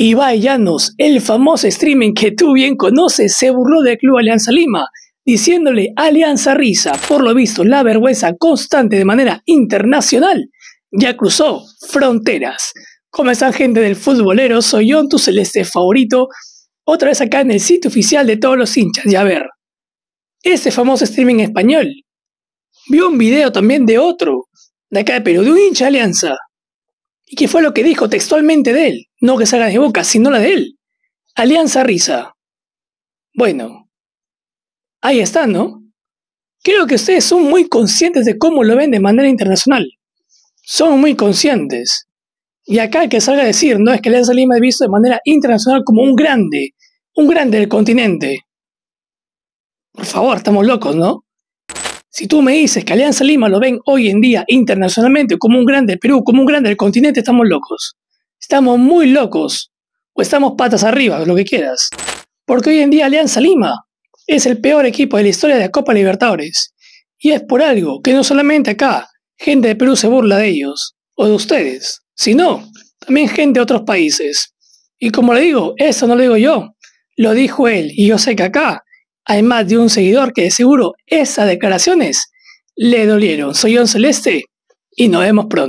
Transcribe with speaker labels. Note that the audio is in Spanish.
Speaker 1: Y Llanos, el famoso streaming que tú bien conoces, se burló del club Alianza Lima, diciéndole Alianza Risa, por lo visto la vergüenza constante de manera internacional ya cruzó fronteras. Como están gente del futbolero? Soy yo, tu celeste favorito, otra vez acá en el sitio oficial de todos los hinchas. Y a ver, ese famoso streaming español, vio un video también de otro, de acá de Perú, de un hincha Alianza, y qué fue lo que dijo textualmente de él, no que salga de boca, sino la de él. Alianza Risa. Bueno, ahí está, ¿no? Creo que ustedes son muy conscientes de cómo lo ven de manera internacional. Son muy conscientes. Y acá el que salga a decir, no es que Alianza Lima es visto de manera internacional como un grande, un grande del continente. Por favor, estamos locos, ¿no? Si tú me dices que Alianza Lima lo ven hoy en día internacionalmente como un grande Perú, como un grande del continente, estamos locos. Estamos muy locos. O estamos patas arriba, lo que quieras. Porque hoy en día Alianza Lima es el peor equipo de la historia de la Copa Libertadores. Y es por algo que no solamente acá gente de Perú se burla de ellos, o de ustedes, sino también gente de otros países. Y como le digo, eso no lo digo yo, lo dijo él. Y yo sé que acá Además de un seguidor que de seguro esas declaraciones le dolieron. Soy John Celeste y nos vemos pronto.